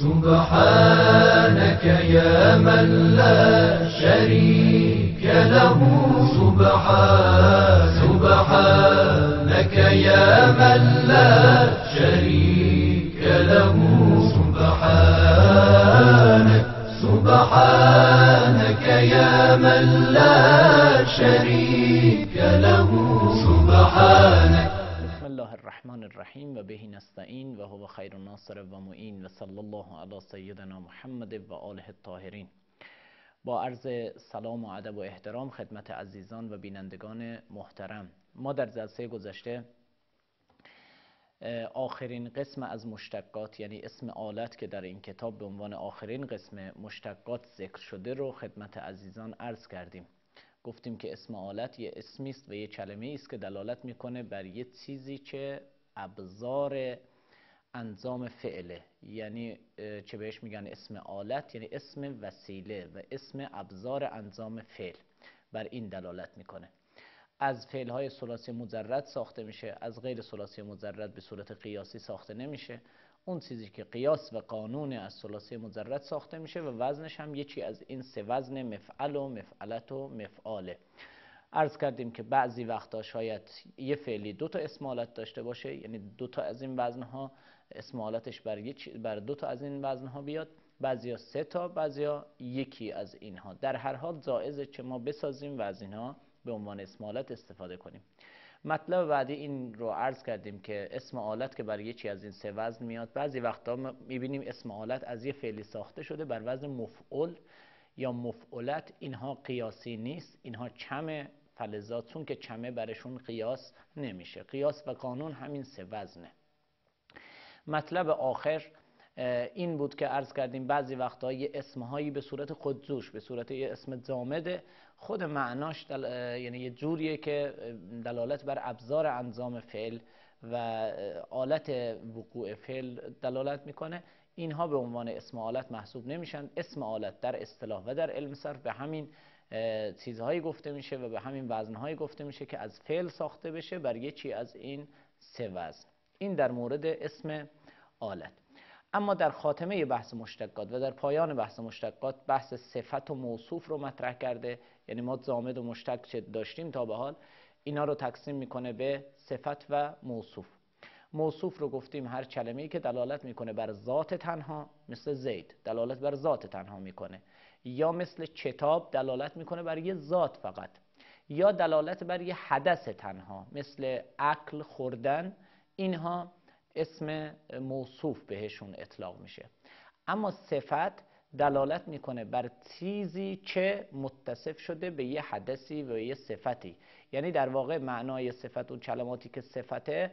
سبحانك يا من لا شريك له سبحان سبحانك يا من لا شريك له سبحانك سبحانك يا من لا شريك له الرحمن الرحیم و بهی نستعین و هو خیر ناصر و معین و صلی الله علی سیدنا محمد و آله الطاهرین با عرض سلام و ادب و احترام خدمت عزیزان و بینندگان محترم ما در جلسه گذشته آخرین قسم از مشتقات یعنی اسم آلت که در این کتاب به عنوان آخرین قسم مشتقات ذکر شده رو خدمت عزیزان عرض کردیم گفتیم که اسم آلت یه اسمی است و یه کلمه است که دلالت میکنه بر یه چیزی که ابزار انظام فعله یعنی چه بهش میگن اسم آلت یعنی اسم وسیله و اسم ابزار انظام فعل بر این دلالت میکنه از فعل های سلاسی مجرد ساخته میشه از غیر سلاسی مجرد به صورت قیاسی ساخته نمیشه اون چیزی که قیاس و قانون از ثلاثه مجرد ساخته میشه و وزنش هم یکی از این سه وزن مفعل و مفعلت و مفعاله ارز کردیم که بعضی وقتا شاید یه فعلی دو تا اسمالت داشته باشه یعنی دو تا از این وزنها اسمالتش بر, یک بر دو تا از این وزنها بیاد بعضیا سه تا بعضیا یکی از اینها در هر حال زائزه که ما بسازیم و از اینها به عنوان اسمالت استفاده کنیم مطلب بعدی این رو عرض کردیم که اسم آلت که برای یکی از این سه وزن میاد بعضی وقتا میبینیم اسم آلت از یه فعلی ساخته شده بر وزن مفعول یا مفعولت اینها قیاسی نیست اینها چمه فلزاتون که چمه برشون قیاس نمیشه قیاس و قانون همین سه وزنه مطلب آخر این بود که عرض کردیم بعضی وقتها یه اسمهایی به صورت خودزوش به صورت یه اسم زامده خود معناش یعنی یه جوریه که دلالت بر ابزار انظام فعل و آلت وقوع فعل دلالت میکنه اینها به عنوان اسم آلت محسوب نمیشن اسم آلت در اصطلاح و در علم صرف به همین چیزهایی گفته میشه و به همین وزنهایی گفته میشه که از فعل ساخته بشه بر یه چی از این سه وزن این در مورد اسم آلت اما در خاتمه بحث مشتقات و در پایان بحث مشتقات بحث صفت و موصوف رو مطرح کرده یعنی ما زامد و مشتق چه داشتیم تا به حال اینا رو تقسیم میکنه به صفت و موصوف موصوف رو گفتیم هر کلمه‌ای که دلالت میکنه بر ذات تنها مثل زید دلالت بر ذات تنها میکنه یا مثل کتاب دلالت میکنه بر یه ذات فقط یا دلالت بر یه حدث تنها مثل عقل خوردن اینها اسم موصوف بهشون اطلاق میشه اما صفت دلالت میکنه بر چیزی که متصف شده به یه حدثی و یه صفتی یعنی در واقع معنای صفت اون کلماتی که صفته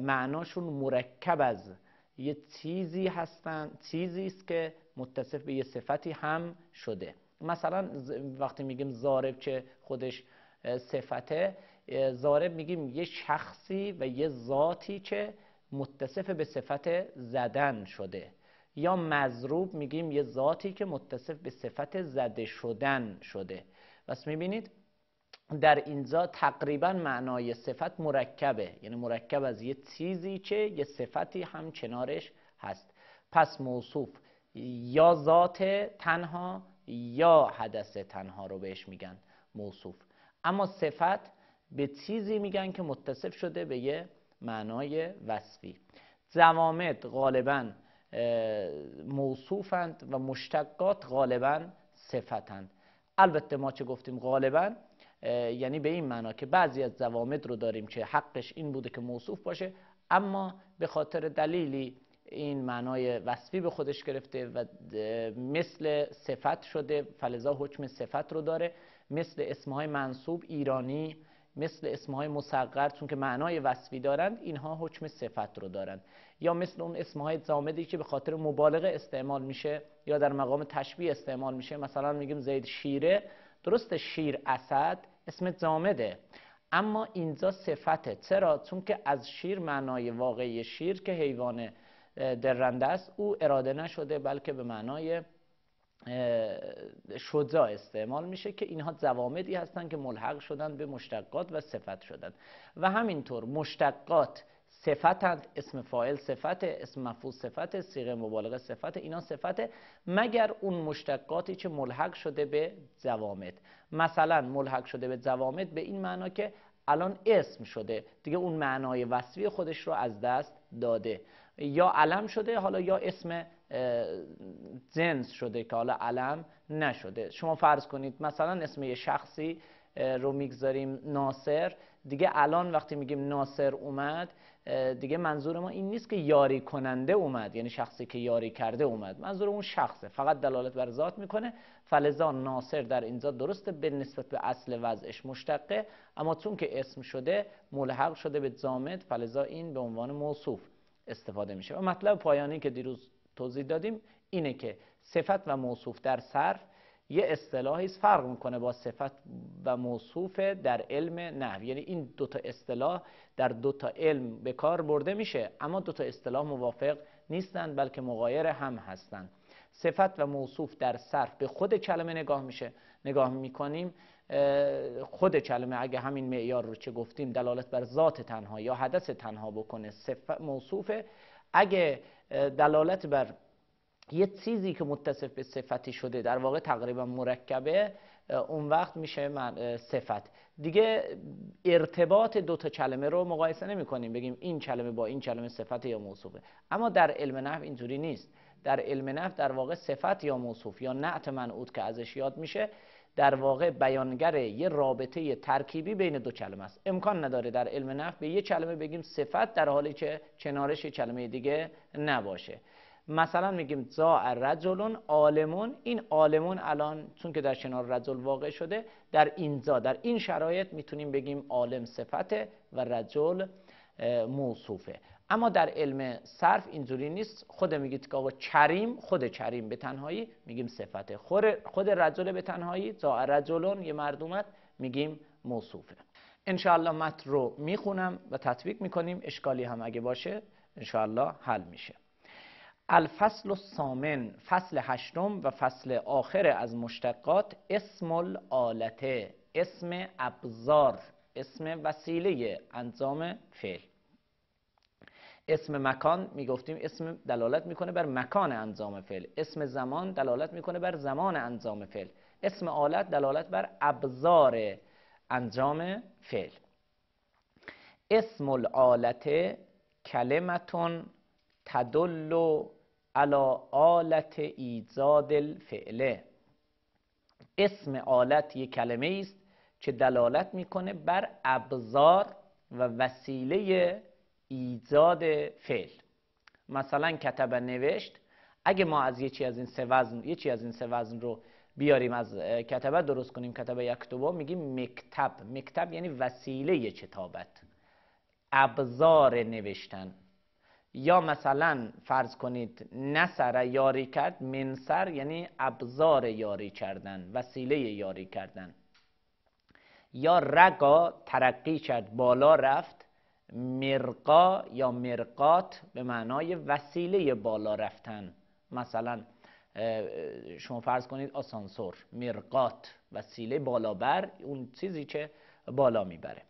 معناشون مرکب از یه چیزی هستن چیزی است که متصف به یه صفتی هم شده مثلا وقتی میگیم زارب که خودش صفته زارب میگیم یه شخصی و یه ذاتی که متصف به صفت زدن شده یا مضروب میگیم یه ذاتی که متصف به صفت زده شدن شده پس میبینید در اینجا تقریبا معنای صفت مرکبه یعنی مرکب از یه چیزی که یه صفتی هم کنارش هست پس موصوف یا ذات تنها یا حدث تنها رو بهش میگن موصوف اما صفت به چیزی میگن که متصف شده به یه معنای وصفی زوامد غالبا موصوفند و مشتقات غالبا صفتند البته ما چه گفتیم غالبا یعنی به این معنا که بعضی از زوامد رو داریم که حقش این بوده که موصوف باشه اما به خاطر دلیلی این معنای وصفی به خودش گرفته و مثل صفت شده فلزا حکم صفت رو داره مثل اسمهای منصوب ایرانی مثل اسمهای مسقر چون که معنای وصفی دارند اینها حکم صفت رو دارند یا مثل اون اسمهای زامدی که به خاطر مبالغه استعمال میشه یا در مقام تشبیه استعمال میشه مثلا میگیم زید شیره درست شیر اسد اسم زامده اما اینجا صفته چرا چون که از شیر معنای واقعی شیر که حیوان درنده است او اراده نشده بلکه به معنای شجاع استعمال میشه که اینها زوامدی هستند که ملحق شدن به مشتقات و صفت شدن و همینطور مشتقات صفتند اسم فاعل صفت اسم مفعول صفت صیغه مبالغه صفت اینا صفت مگر اون مشتقاتی که ملحق شده به زوامد مثلا ملحق شده به زوامد به این معنا که الان اسم شده دیگه اون معنای وصفی خودش رو از دست داده یا علم شده حالا یا اسم جنس شده که حالا علم نشده شما فرض کنید مثلا اسم یه شخصی رو میگذاریم ناصر دیگه الان وقتی میگیم ناصر اومد دیگه منظور ما این نیست که یاری کننده اومد یعنی شخصی که یاری کرده اومد منظور اون شخصه فقط دلالت بر ذات میکنه فلزا ناصر در اینجا درسته به نسبت به اصل وضعش مشتقه اما چون که اسم شده ملحق شده به جامد فلزا این به عنوان موصوف استفاده میشه و مطلب پایانی که دیروز توضیح دادیم اینه که صفت و موصوف در صرف یه اصطلاحی است فرق میکنه با صفت و موصوف در علم نحو یعنی این دوتا اصطلاح در دوتا علم به کار برده میشه اما دوتا اصطلاح موافق نیستند بلکه مغایر هم هستند صفت و موصوف در صرف به خود کلمه نگاه میشه نگاه میکنیم خود کلمه اگه همین معیار رو چه گفتیم دلالت بر ذات تنها یا حدث تنها بکنه صفت موصوفه اگه دلالت بر یه چیزی که متصف به صفتی شده در واقع تقریبا مرکبه اون وقت میشه من صفت دیگه ارتباط دو تا کلمه رو مقایسه نمی کنیم بگیم این کلمه با این کلمه صفت یا موصوفه اما در علم نحو اینجوری نیست در علم نف در واقع صفت یا موصوف یا نعت منعود که ازش یاد میشه در واقع بیانگر یه رابطه ترکیبی بین دو کلمه است امکان نداره در علم نف به یه کلمه بگیم صفت در حالی که چنارش یه کلمه دیگه نباشه مثلا میگیم زا رجلون عالمون این عالمون الان چون که در کنار رجل واقع شده در این زا در این شرایط میتونیم بگیم عالم صفته و رجل موصوفه اما در علم صرف اینجوری نیست خود میگید که آقا کریم خود کریم به تنهایی میگیم صفت خود رجل به تنهایی جا رجلون یه مردمت میگیم موصوفه انشاءالله متن رو میخونم و تطبیق میکنیم اشکالی هم اگه باشه انشاءالله حل میشه الفصل سامن فصل هشتم و فصل آخر از مشتقات اسم الالته اسم ابزار اسم وسیله انجام فعل اسم مکان میگفتیم اسم دلالت میکنه بر مکان انجام فعل اسم زمان دلالت میکنه بر زمان انجام فعل اسم آلت دلالت بر ابزار انجام فعل اسم الالت کلمتون تدل علی آلت ایجاد الفعل اسم آلت یک کلمه است که دلالت میکنه بر ابزار و وسیله ایجاد فعل مثلا کتب نوشت اگه ما از یکی از این سه وزن یکی از این سه وزن رو بیاریم از کتبه درست کنیم کتبه یکتوبا میگیم مکتب مکتب یعنی وسیله کتابت ابزار نوشتن یا مثلا فرض کنید نسر یاری کرد منسر یعنی ابزار یاری کردن وسیله یاری کردن یا رگا ترقی کرد بالا رفت مرقا یا مرقات به معنای وسیله بالا رفتن مثلا شما فرض کنید آسانسور مرقات وسیله بالا بر اون چیزی که بالا میبره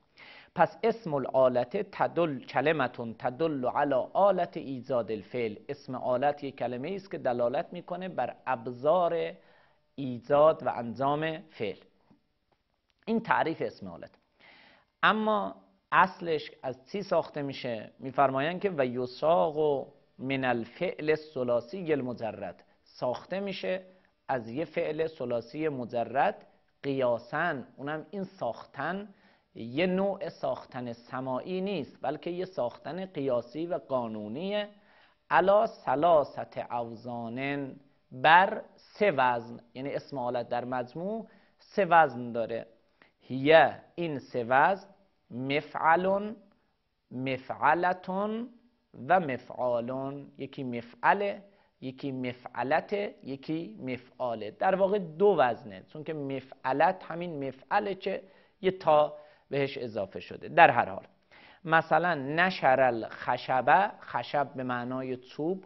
پس اسم العالت تدل کلمتون تدل علی آلت ایجاد الفعل اسم آلت یک کلمه است که دلالت میکنه بر ابزار ایجاد و انجام فعل این تعریف اسم آلت اما اصلش از چی ساخته میشه میفرمایند که و یساق و من الفعل سلاسی المجرد ساخته میشه از یه فعل سلاسی مجرد قیاسن اونم این ساختن یه نوع ساختن سماعی نیست بلکه یه ساختن قیاسی و قانونیه علا سلاست اوزانن بر سه وزن یعنی اسم آلت در مجموع سه وزن داره هیه این سه وزن مفعلون مفعلتون و مفعالون یکی مفعله یکی مفعلته یکی مفعاله در واقع دو وزنه چون که مفعلت همین مفعله چه یه تا بهش اضافه شده در هر حال مثلا نشر الخشبه خشب به معنای چوب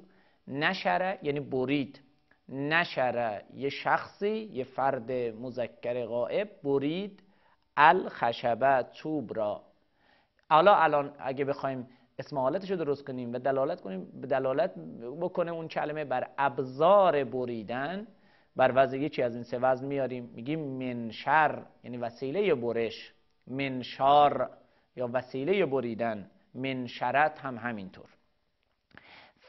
نشره یعنی برید نشر یه شخصی یه فرد مذکر غائب برید الخشبه چوب را حالا الان اگه بخوایم اسم حالتش رو درست کنیم و دلالت کنیم به دلالت بکنه اون کلمه بر ابزار بریدن بر وزن چی از این سه وزن میاریم میگیم منشر یعنی وسیله برش منشار یا وسیله بریدن منشرت هم همینطور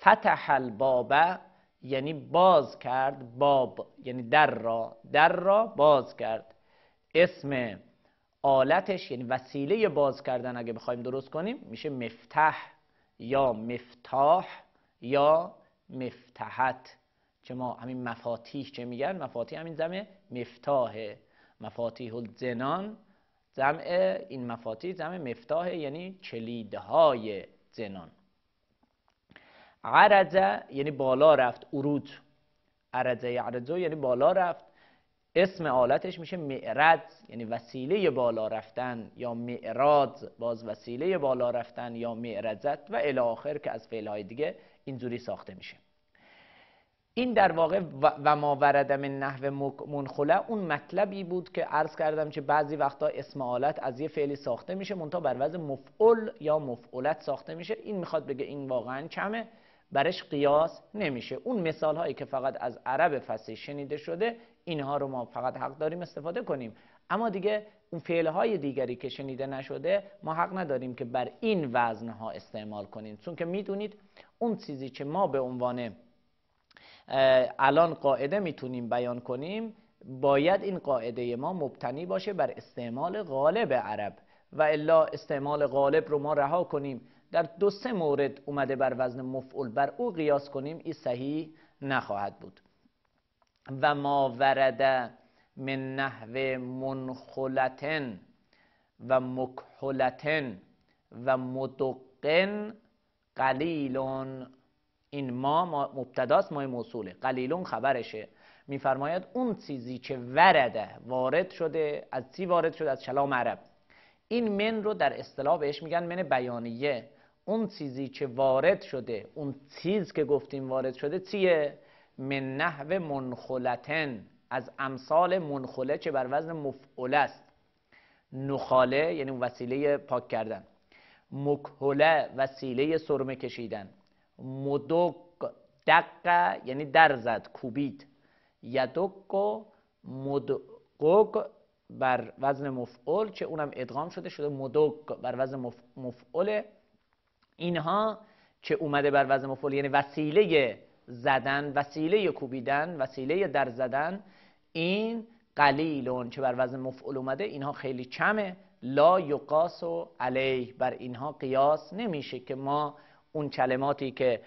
فتح البابه یعنی باز کرد باب یعنی در را در را باز کرد اسم آلتش یعنی وسیله باز کردن اگه بخوایم درست کنیم میشه مفتح یا مفتاح یا مفتحت چه ما همین مفاتیح چه میگن مفاتیح همین زمه مفتاحه مفاتیح زنان جمع این مفاتیح جمع مفتاح یعنی چلیدهای زنان عرضه یعنی بالا رفت عروج عرضه عرضه یعنی بالا رفت اسم آلتش میشه معرض یعنی وسیله بالا رفتن یا معراض باز وسیله بالا رفتن یا معرضت و الی آخر که از فعلهای دیگه اینجوری ساخته میشه این در واقع و ما ورد نحو منخله اون مطلبی بود که عرض کردم که بعضی وقتا اسم آلت از یه فعلی ساخته میشه منتها بر وضع مفعول یا مفعولت ساخته میشه این میخواد بگه این واقعا کمه برش قیاس نمیشه اون مثال هایی که فقط از عرب فصیح شنیده شده اینها رو ما فقط حق داریم استفاده کنیم اما دیگه اون فعل های دیگری که شنیده نشده ما حق نداریم که بر این وزن ها استعمال کنیم چون که میدونید اون چیزی که ما به عنوان الان قاعده میتونیم بیان کنیم باید این قاعده ما مبتنی باشه بر استعمال غالب عرب و الا استعمال غالب رو ما رها کنیم در دو سه مورد اومده بر وزن مفعول بر او قیاس کنیم این صحیح نخواهد بود و ما ورد من نحو منخلتن و مکحلتن و مدقن قلیلون این ما مبتداست ما موصوله قلیلون خبرشه میفرماید اون چیزی که ورده وارد شده از چی وارد شده از شلام عرب این من رو در اصطلاح بهش میگن من بیانیه اون چیزی که وارد شده اون چیز که گفتیم وارد شده چیه من نحو منخلتن از امثال منخله چه بر وزن مفعول است نخاله یعنی وسیله پاک کردن مکهله وسیله سرمه کشیدن مدق دق یعنی در زد کوبید یدق مدقق بر وزن مفعول چه اونم ادغام شده شده مدق بر وزن مفعول اینها که اومده بر وزن مفعول یعنی وسیله زدن وسیله کوبیدن وسیله در زدن این قلیلون که بر وزن مفعول اومده اینها خیلی کمه لا یقاس و علیه بر اینها قیاس نمیشه که ما اون کلماتی که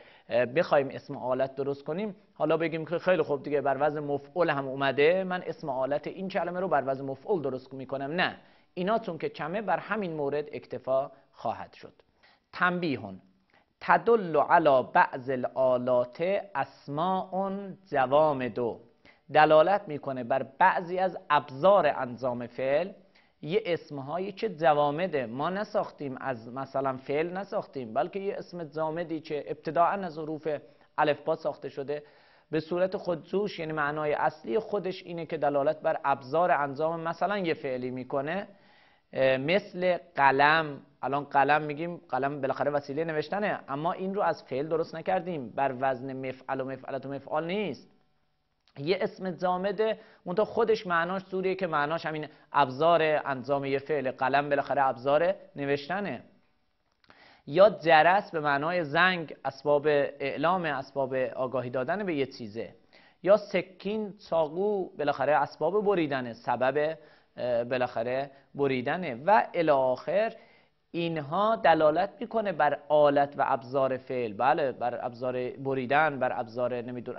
بخوایم اسم آلت درست کنیم حالا بگیم که خیلی خوب دیگه بر وزن مفعول هم اومده من اسم آلت این کلمه رو بر وزن مفعول درست میکنم نه ایناتون که کمه بر همین مورد اکتفا خواهد شد تنبیهون تدل علی بعض الالات اسماء جوام دو دلالت میکنه بر بعضی از ابزار انظام فعل یه اسمهایی که جوامده ما نساختیم از مثلا فعل نساختیم بلکه یه اسم جامدی که ابتداعا از حروف با ساخته شده به صورت خودجوش یعنی معنای اصلی خودش اینه که دلالت بر ابزار انظام مثلا یه فعلی میکنه مثل قلم الان قلم میگیم قلم بالاخره وسیله نوشتنه اما این رو از فعل درست نکردیم بر وزن مفعل و مفعلت و مفعال نیست یه اسم زامده منتها خودش معناش سوریه که معناش همین ابزار انظام یه فعل قلم بالاخره ابزار نوشتنه یا جرس به معنای زنگ اسباب اعلام اسباب آگاهی دادن به یه چیزه یا سکین چاقو بالاخره اسباب بریدنه سبب بالاخره بریدنه و الاخر اینها دلالت میکنه بر آلت و ابزار فعل بله بر ابزار بریدن بر ابزار نمیدون...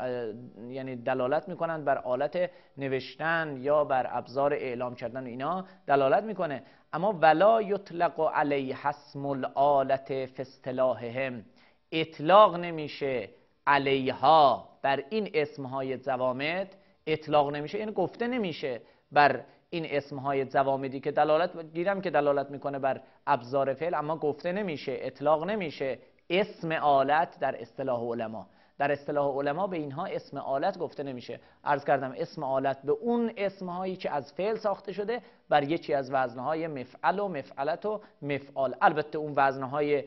یعنی دلالت میکنن بر آلت نوشتن یا بر ابزار اعلام کردن اینها دلالت میکنه اما ولا یطلق علی حسم الالت فی هم اطلاق نمیشه علیها بر این اسمهای زوامت اطلاق نمیشه یعنی گفته نمیشه بر این اسمهای زوامدی که دلالت گیرم که دلالت میکنه بر ابزار فعل اما گفته نمیشه اطلاق نمیشه اسم آلت در اصطلاح علما در اصطلاح علما به اینها اسم آلت گفته نمیشه عرض کردم اسم آلت به اون اسم هایی که از فعل ساخته شده بر یکی از وزنهای مفعل و مفعلت و مفعال البته اون وزنهای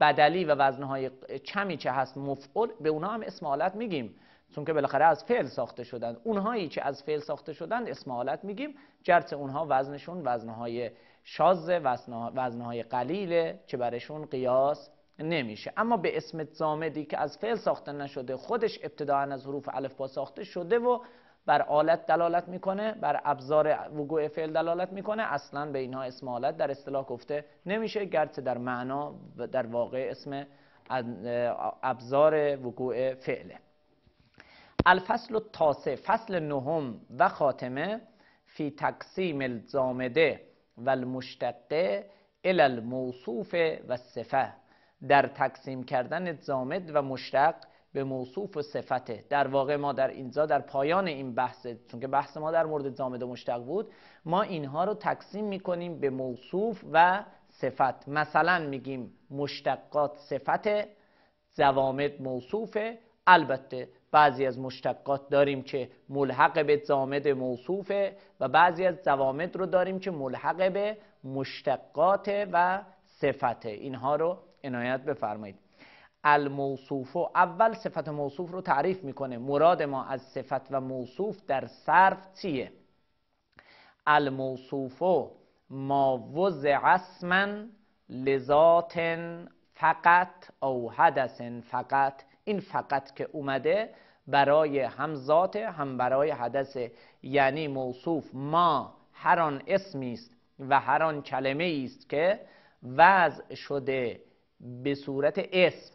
بدلی و وزنهای چمی که هست مفعول به اونها هم اسم آلت میگیم چون که بالاخره از فعل ساخته شدن اونهایی که از فعل ساخته شدن اسم حالت میگیم جرت اونها وزنشون وزنهای شازه وزنهای قلیله که برشون قیاس نمیشه اما به اسم زامدی که از فعل ساخته نشده خودش ابتداعا از حروف الف با ساخته شده و بر آلت دلالت میکنه بر ابزار وقوع فعل دلالت میکنه اصلا به اینها اسم آلت در اصطلاح گفته نمیشه گرچه در معنا در واقع اسم ابزار وقوع فعله الفصل التاسع فصل نهم و خاتمه فی تقسیم الزامده و المشتقه الی الموصوف و صفه در تقسیم کردن زامد و مشتق به موصوف و صفته در واقع ما در اینجا در پایان این بحث چون که بحث ما در مورد زامد و مشتق بود ما اینها رو تقسیم میکنیم به موصوف و صفت مثلا میگیم مشتقات صفته، زوامد موصوفه البته بعضی از مشتقات داریم که ملحق به زامد موصوفه و بعضی از زوامد رو داریم که ملحق به مشتقات و صفته اینها رو عنایت بفرمایید الموصوف و اول صفت موصوف رو تعریف میکنه مراد ما از صفت و موصوف در صرف چیه الموصوف و ما وضع اسما لذات فقط او حدث فقط این فقط که اومده برای هم ذات هم برای حدث یعنی موصوف ما هر آن اسمی است و هر آن کلمه است که وضع شده به صورت اسم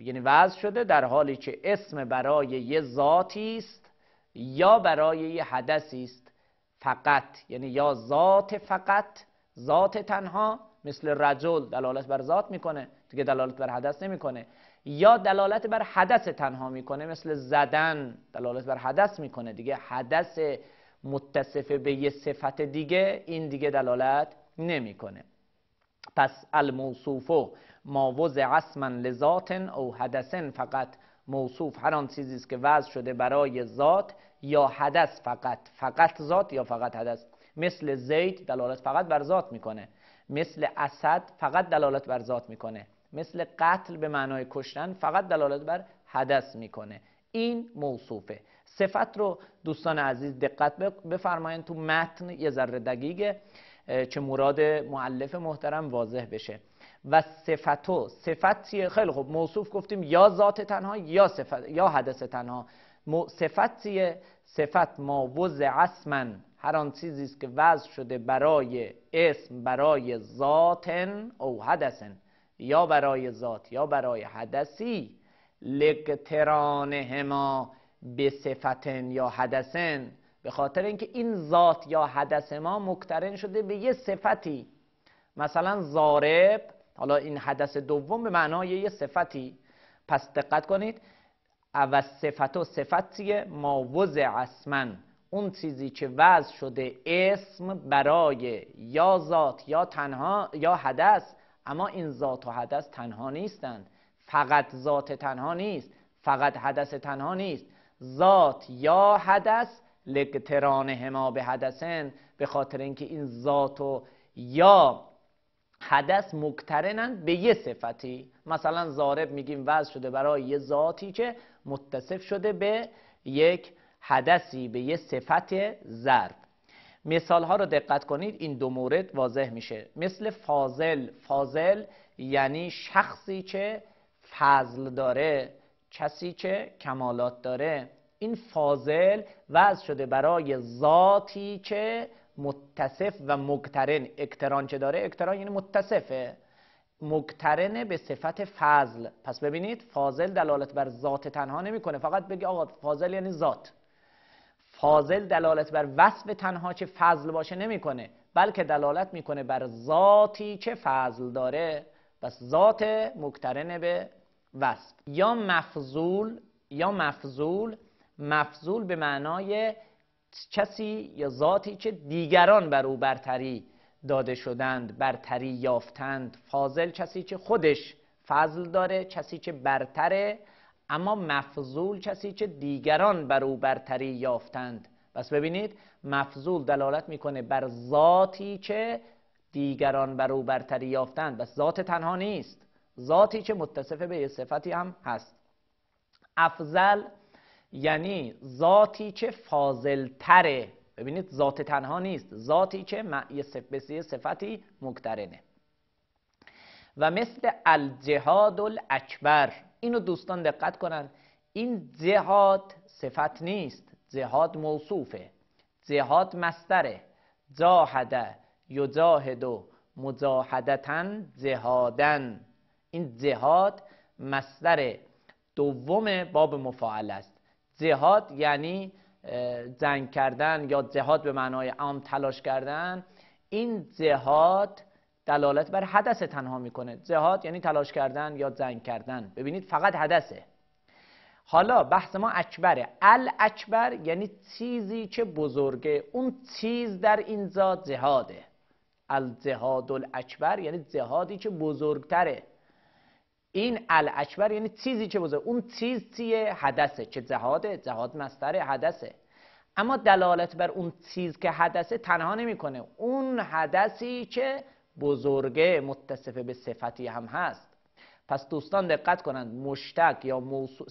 یعنی وضع شده در حالی که اسم برای یه ذاتی است یا برای یه حدثی است فقط یعنی یا ذات فقط ذات تنها مثل رجل دلالت بر ذات میکنه دیگه دلالت بر حدث نمیکنه یا دلالت بر حدث تنها میکنه مثل زدن دلالت بر حدث میکنه دیگه حدث متصف به یه صفت دیگه این دیگه دلالت نمیکنه پس الموصوفو ما وضع اسما لذات او حدثن فقط موصوف هر آن چیزی است که وضع شده برای ذات یا حدث فقط فقط ذات یا فقط حدث مثل زید دلالت فقط بر ذات میکنه مثل اسد فقط دلالت بر ذات میکنه مثل قتل به معنای کشتن فقط دلالت بر حدث میکنه این موصوفه صفت رو دوستان عزیز دقت بفرمایید تو متن یه ذره دقیقه چه مراد معلف محترم واضح بشه و صفتو صفت خیلی خوب موصوف گفتیم یا ذات تنها یا صفت یا حدث تنها صفت صفت ما وضع اسما هر آن چیزی است که وضع شده برای اسم برای ذاتن او حدثن یا برای ذات یا برای حدسی ما به صفتن یا حدسن به خاطر اینکه این ذات یا حدث ما مکترن شده به یه صفتی مثلا زارب حالا این حدث دوم به معنای یه صفتی پس دقت کنید اول صفت و صفتیه ما وضع اون چیزی که وضع شده اسم برای یا ذات یا تنها یا حدث اما این ذات و حدث تنها نیستند فقط ذات تنها نیست فقط حدث تنها نیست ذات یا حدث لقتران هما به حدثن به خاطر اینکه این ذات و یا حدث مکترنند به یه صفتی مثلا زارب میگیم وضع شده برای یه ذاتی که متصف شده به یک حدثی به یه صفت ضرب مثال ها رو دقت کنید این دو مورد واضح میشه مثل فاضل فاضل یعنی شخصی که فضل داره کسی که کمالات داره این فاضل وضع شده برای ذاتی که متصف و مقترن اکتران چه داره اکتران یعنی متصفه مقترن به صفت فضل پس ببینید فاضل دلالت بر ذات تنها نمیکنه فقط بگی آقا فاضل یعنی ذات فاضل دلالت بر وصف تنها چه فضل باشه نمیکنه بلکه دلالت میکنه بر ذاتی چه فضل داره بس ذات مکترن به وصف یا مفضول یا مفضول مفضول به معنای کسی یا ذاتی که دیگران بر او برتری داده شدند برتری یافتند فاضل کسی که خودش فضل داره کسی که برتره اما مفضول کسی که دیگران بر او برتری یافتند پس ببینید مفضول دلالت میکنه بر ذاتی که دیگران بر او برتری یافتند بس ذات تنها نیست ذاتی که متصف به یه صفتی هم هست افضل یعنی ذاتی که فاضلتره ببینید ذات تنها نیست ذاتی که یه صفتی مکترنه و مثل الجهاد الاکبر اینو دوستان دقت کنن این جهاد صفت نیست جهاد موصوفه جهاد مستره جاهد، یجاهدو مجاهدتن جهادن این جهاد مصدر دوم باب مفاعل است جهاد یعنی جنگ کردن یا جهاد به معنای عام تلاش کردن این جهاد دلالت بر حدث تنها میکنه زهاد یعنی تلاش کردن یا زنگ کردن ببینید فقط حدثه حالا بحث ما اکبره ال اکبر یعنی چیزی چه بزرگه اون چیز در این ذات زهاده الزهاد الاکبر یعنی زهادی که بزرگتره این اکبر یعنی چیزی چه بزرگ اون چیز چیه حدثه چه زهاده زهاد مستره حدثه اما دلالت بر اون چیز که حدثه تنها نمیکنه اون حدثی که بزرگه متصف به صفتی هم هست پس دوستان دقت کنند مشتق یا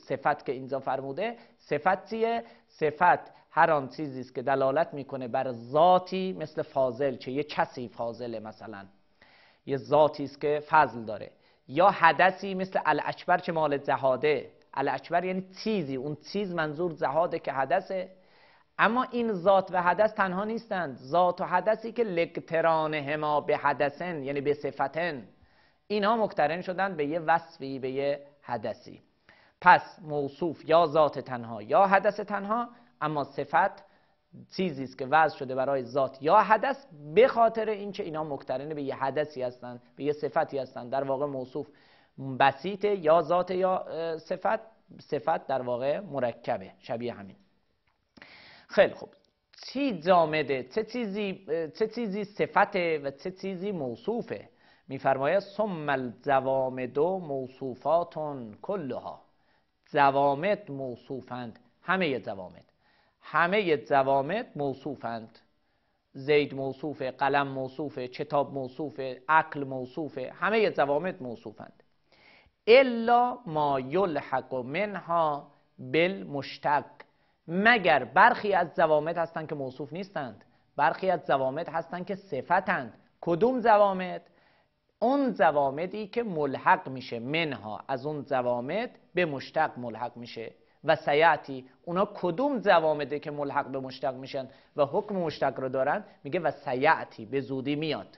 صفت که اینجا فرموده صفت چیه صفت هر آن چیزی است که دلالت میکنه بر ذاتی مثل فاضل چه یه کسی فاضله مثلا یه ذاتی است که فضل داره یا حدثی مثل الاکبر چه مال زهاده الاکبر یعنی چیزی اون چیز منظور زهاده که حدثه اما این ذات و حدث تنها نیستند ذات و حدثی که لکتران هما به حدثن یعنی به صفتن اینها مکترن شدن به یه وصفی به یه حدثی پس موصوف یا ذات تنها یا حدث تنها اما صفت چیزی است که وضع شده برای ذات یا حدث به خاطر اینکه اینا مکترن به یه حدثی هستند به یه صفتی هستند در واقع موصوف بسیطه یا ذات یا صفت صفت در واقع مرکبه شبیه همین خیلی خوب چی جامده چه چیزی چه چیزی صفته و چه چیزی موصوفه میفرماید ثم الجوامد موصوفات کلها جوامد موصوفند همه جوامد همه جوامد موصوفند زید موصوفه قلم موصوفه کتاب موصوف عقل موصوفه همه جوامد موصوفند الا ما یلحق منها بالمشتق مگر برخی از زوامد هستند که موصوف نیستند برخی از زوامد هستند که صفتند کدوم زوامد اون زوامدی که ملحق میشه منها از اون زوامد به مشتق ملحق میشه و سیعتی اونا کدوم زوامده که ملحق به مشتق میشن و حکم مشتق رو دارن میگه و سیعتی به زودی میاد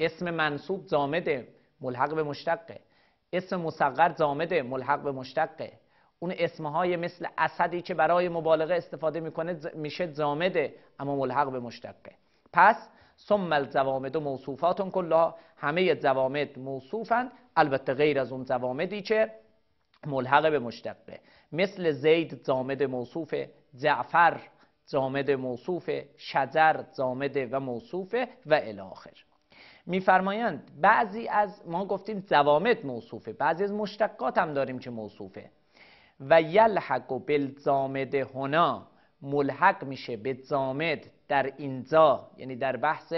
اسم منصوب زامده ملحق به مشتقه اسم مسقر زامده ملحق به مشتقه اون اسمهای مثل اسدی که برای مبالغه استفاده میکنه میشه زامده اما ملحق به مشتقه پس ثم الزوامد و موصوفاتون کلا همه زوامد موصوفن، البته غیر از اون زوامدی که ملحق به مشتقه مثل زید زامد موصوفه جعفر زامد موصوفه شجر زامده و موصوفه و الاخر میفرمایند بعضی از ما گفتیم زوامد موصوفه بعضی از مشتقات هم داریم که موصوفه و یلحق و بالزامد هنا ملحق میشه به زامد در اینجا یعنی در بحث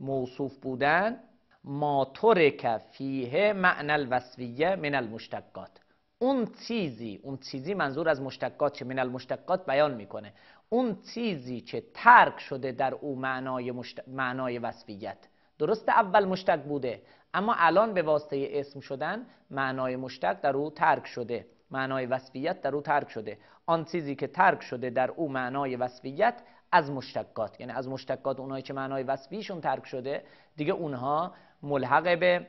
موصوف بودن ما ترک فیه معنی الوصفیه من المشتقات اون چیزی اون چیزی منظور از مشتقات چه من المشتقات بیان میکنه اون چیزی که ترک شده در او معنای, مشت... معنای وصفیت درست اول مشتق بوده اما الان به واسطه اسم شدن معنای مشتق در او ترک شده معنای وصفیت در او ترک شده آن چیزی که ترک شده در او معنای وصفیت از مشتقات یعنی از مشتقات اونایی که معنای وصفیشون ترک شده دیگه اونها ملحق به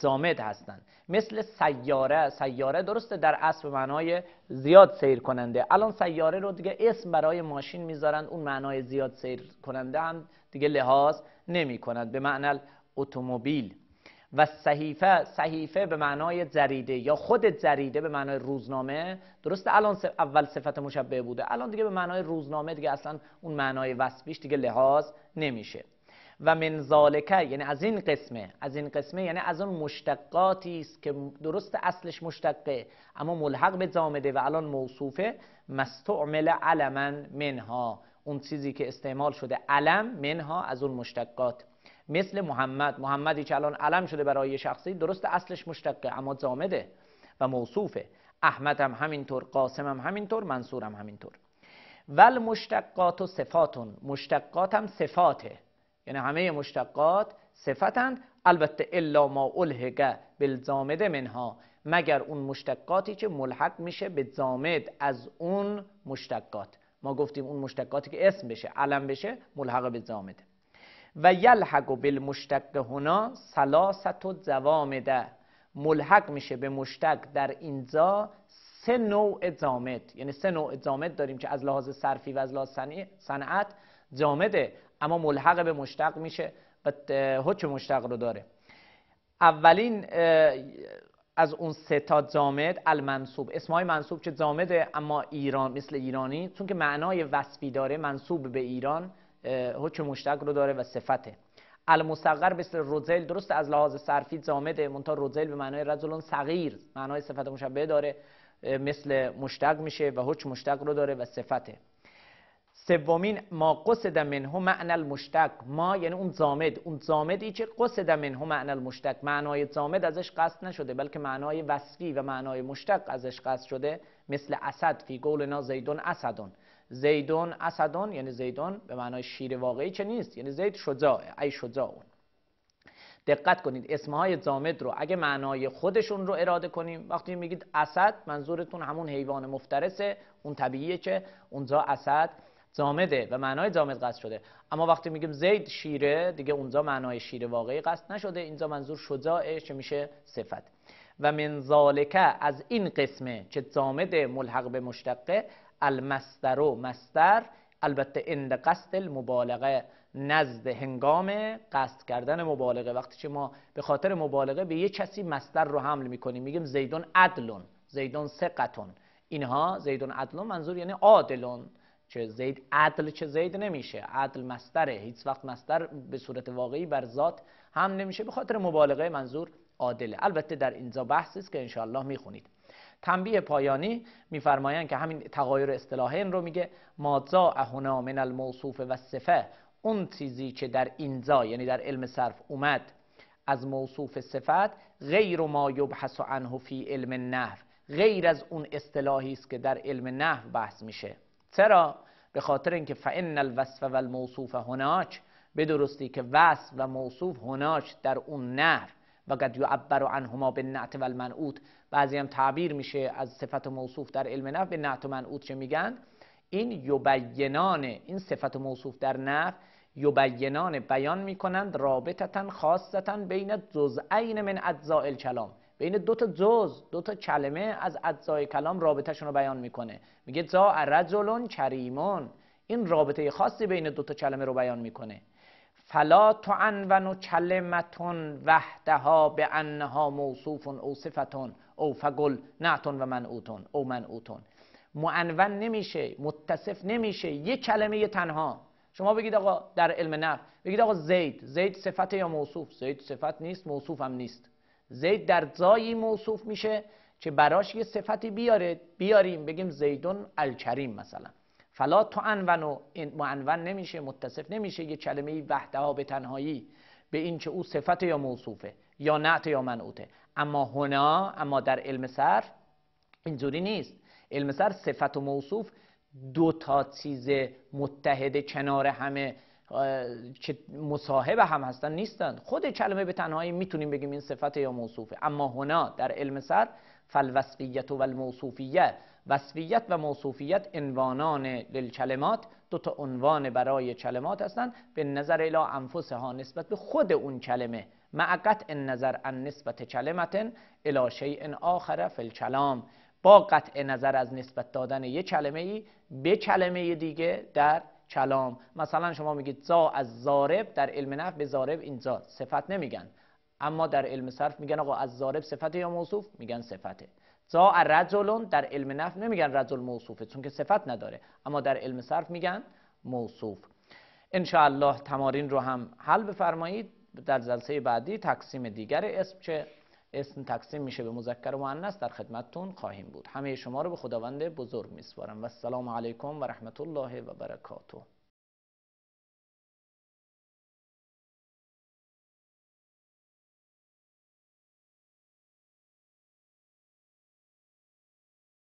جامد هستند مثل سیاره سیاره درسته در اصل معنای زیاد سیر کننده الان سیاره رو دیگه اسم برای ماشین میذارن اون معنای زیاد سیر کننده هم دیگه لحاظ نمی کند به معنی اتومبیل و صحیفه صحیفه به معنای زریده یا خود زریده به معنای روزنامه درسته الان اول صفت مشبه بوده الان دیگه به معنای روزنامه دیگه اصلا اون معنای وصفیش دیگه لحاظ نمیشه و من ذالکه یعنی از این قسمه از این قسمه یعنی از اون مشتقاتی است که درست اصلش مشتقه اما ملحق به زامده و الان موصوفه مستعمل علما منها اون چیزی که استعمال شده علم منها از اون مشتقات مثل محمد محمدی که الان علم شده برای شخصی درست اصلش مشتقه اما زامده و موصوفه احمد هم همینطور قاسم هم همینطور منصور هم همینطور ول مشتقات و صفاتون مشتقات هم صفاته یعنی همه مشتقات صفتند البته الا ما الهگه بالزامده منها مگر اون مشتقاتی که ملحق میشه به زامد از اون مشتقات ما گفتیم اون مشتقاتی که اسم بشه علم بشه ملحق به زامده و یلحق و بالمشتق هنا سلاست و زوامده ملحق میشه به مشتق در اینجا سه نوع جامد یعنی سه نوع جامد داریم که از لحاظ صرفی و از لحاظ صنعت زامده اما ملحق به مشتق میشه و حکم مشتق رو داره اولین از اون سه تا جامد المنصوب اسمای منصوب که جامده اما ایران مثل ایرانی چون که معنای وصفی داره منصوب به ایران حکم مشتق رو داره و صفته المصغر مثل روزل درست از لحاظ صرفی زامده مونتا روزل به معنای رجل صغیر معنای صفت مشبه داره مثل مشتق میشه و حکم مشتق رو داره و صفته سومین ما قصد هم معنی المشتق ما یعنی اون زامد اون زامدی که قصد هم معنی المشتق معنای زامد ازش قصد نشده بلکه معنای وصفی و معنای مشتق ازش قصد شده مثل اسد فی قولنا زیدون اسدون زیدون اسدون یعنی زیدون به معنای شیر واقعی چه نیست یعنی زید شجاع ای شجاعون. دقت کنید اسمهای زامد رو اگه معنای خودشون رو اراده کنیم وقتی میگید اسد منظورتون همون حیوان مفترسه اون طبیعیه که اونجا اسد زامده و معنای زامد قصد شده اما وقتی میگیم زید شیره دیگه اونجا معنای شیر واقعی قصد نشده اینجا منظور شجاعه چه میشه صفت و من ذالکه از این قسمه که زامد ملحق به مشتقه المستر و مستر البته اند قصد المبالغه نزد هنگام قصد کردن مبالغه وقتی که ما به خاطر مبالغه به یه کسی مستر رو حمل میکنیم میگیم زیدون عدلون زیدون سقتون اینها زیدون عدلون منظور یعنی عادلون چه زید عدل چه زید نمیشه عدل مستره هیچ وقت مستر به صورت واقعی بر ذات هم نمیشه به خاطر مبالغه منظور عادله البته در اینجا بحثی است که انشاءالله میخونید تنبیه پایانی میفرمایند که همین تغایر اصطلاحین رو میگه مادزا اهنا من الموصوف و صفه اون چیزی که در اینجا یعنی در علم صرف اومد از موصوف صفت غیر ما یبحث عنه فی علم النحو غیر از اون اصطلاحی است که در علم نحو بحث میشه چرا به خاطر اینکه فان الوصف و الموصوف به درستی که وصف و موصوف هناک در اون نحو و قد یعبر عنهما به نعت و المنعوت بعضی هم تعبیر میشه از صفت موصوف در علم نف به نعت و منعوت چه میگن این یبینان این صفت موصوف در نفع یبینان بیان میکنند رابطتا خاصتا بین جزئین من اجزاء کلام بین دو تا جز دو تا کلمه از اجزای کلام رابطهشون رو بیان میکنه میگه جا رجلون کریمون این رابطه خاصی بین دو تا کلمه رو بیان میکنه فلا تعنون و کلمتون وحدها به انها موصوف او صفتون او فگل نعتون و اوتون او اوتون. معنون نمیشه متصف نمیشه یک کلمه تنها شما بگید آقا در علم نحو بگید آقا زید زید صفت یا موصوف زید صفت نیست موصوف هم نیست زید در زایی موصوف میشه که براش یه صفتی بیاره بیاریم بگیم زیدون الکریم مثلا فلا تو انون معنون نمیشه متصف نمیشه یه کلمه وحده ها به تنهایی به این که او صفت یا موصوفه یا نعت یا منعوته اما هنا اما در علم صرف اینجوری نیست علم صرف صفت و موصوف دو تا چیز متحد کنار همه که مصاحب هم هستن نیستند خود کلمه به تنهایی میتونیم بگیم این صفت یا موصوفه اما هنا در علم سر فالوصفیت و الموصوفیه وصفیت و موصوفیت عنوانان للکلمات دو تا عنوان برای چلمات هستند به نظر الی انفسها نسبت به خود اون کلمه معقت نظر ان نسبت کلمت الی شیء آخر فی الکلام با قطع نظر از نسبت دادن یک کلمه ای به کلمه دیگه در کلام مثلا شما میگید زا از زارب در علم نف به زارب زا صفت نمیگن اما در علم صرف میگن آقا از زارب صفت یا موصوف میگن صفته سا رجلون در علم نف نمیگن رجل موصوفه چون که صفت نداره اما در علم صرف میگن موصوف الله تمارین رو هم حل بفرمایید در جلسه بعدی تقسیم دیگر اسم چه اسم تقسیم میشه به مذکر و مؤنث در خدمتتون خواهیم بود همه شما رو به خداوند بزرگ میسپارم و السلام علیکم و رحمت الله و برکاته